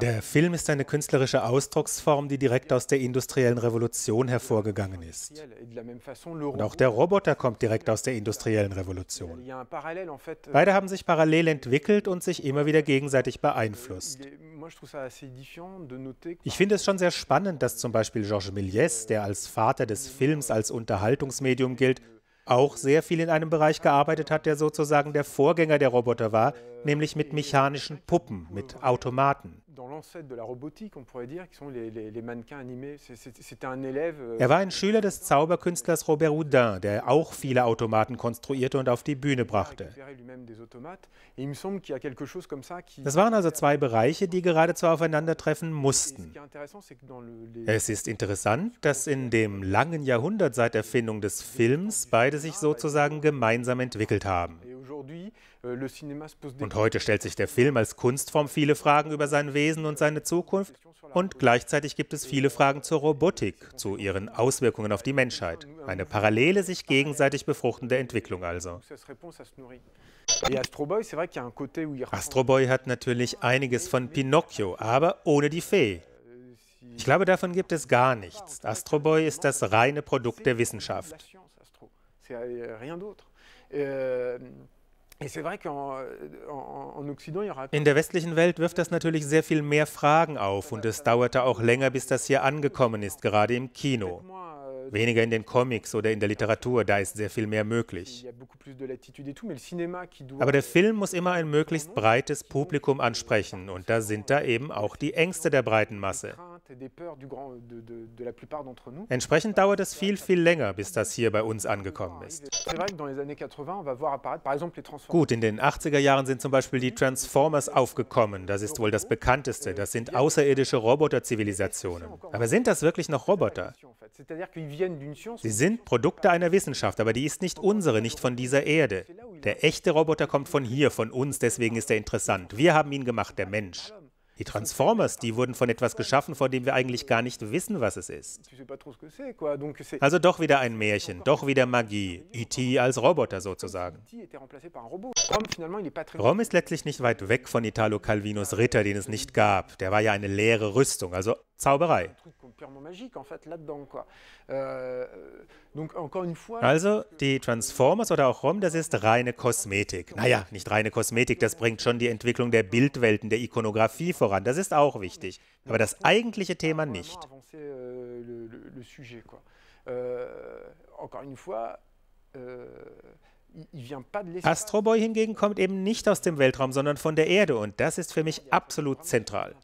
Der Film ist eine künstlerische Ausdrucksform, die direkt aus der industriellen Revolution hervorgegangen ist. Und auch der Roboter kommt direkt aus der industriellen Revolution. Euh, Beide haben sich parallel entwickelt und sich immer wieder gegenseitig beeinflusst. Ich finde es schon sehr spannend, dass zum Beispiel Georges Méliès, der als Vater des Films als Unterhaltungsmedium gilt, auch sehr viel in einem Bereich gearbeitet hat, der sozusagen der Vorgänger der Roboter war, nämlich mit mechanischen Puppen, mit Automaten. Euh, er war ein Schüler des Zauberkünstlers Robert Houdin, der auch viele Automaten konstruierte und auf die Bühne brachte. Das waren also zwei Bereiche, die geradezu aufeinandertreffen mussten. Es ist interessant, dass in dem langen Jahrhundert seit Erfindung des Films beide sich sozusagen gemeinsam entwickelt haben. Äh, und heute stellt sich der Film als Kunstform viele Fragen über sein Wesen und seine Zukunft und gleichzeitig gibt es viele Fragen zur Robotik, zu ihren Auswirkungen auf die Menschheit. Eine parallele, sich gegenseitig befruchtende Entwicklung also. Astro Boy hat natürlich einiges von Pinocchio, aber ohne die Fee. Ich glaube, davon gibt es gar nichts. Astro Boy ist das reine Produkt der Wissenschaft. Euh, in der westlichen Welt wirft das natürlich sehr viel mehr Fragen auf und es dauerte auch länger, bis das hier angekommen ist, gerade im Kino. Euh, Weniger in den Comics oder in der Literatur, da ist sehr viel mehr möglich. Aber der Film muss immer ein möglichst breites Publikum ansprechen und da sind da eben auch die Ängste der breiten Masse. Entsprechend dauert es viel, viel länger, bis das hier bei uns angekommen ist. Gut, in den 80er Jahren sind zum Beispiel die Transformers aufgekommen. Das ist wohl das bekannteste. Das sind außerirdische Roboterzivilisationen. Aber sind das wirklich noch Roboter? Sie sind Produkte einer Wissenschaft, aber die ist nicht unsere, nicht von dieser Erde. Der echte Roboter kommt von hier, von uns, deswegen ist er interessant. Wir haben ihn gemacht, der Mensch. Die Transformers, die wurden von etwas geschaffen, von dem wir eigentlich gar nicht wissen, was es ist. Also doch wieder ein Märchen, doch wieder Magie. E.T. als Roboter sozusagen. E Rom ist letztlich nicht weit weg von Italo Calvinos Ritter, den es nicht gab. Der war ja eine leere Rüstung, also Zauberei. Also, die Transformers oder auch ROM, das ist reine Kosmetik. Naja, nicht reine Kosmetik, das bringt schon die Entwicklung der Bildwelten, der Ikonografie voran, das ist auch wichtig. Aber das eigentliche Thema nicht. Astro Boy hingegen kommt eben nicht aus dem Weltraum, sondern von der Erde und das ist für mich absolut zentral.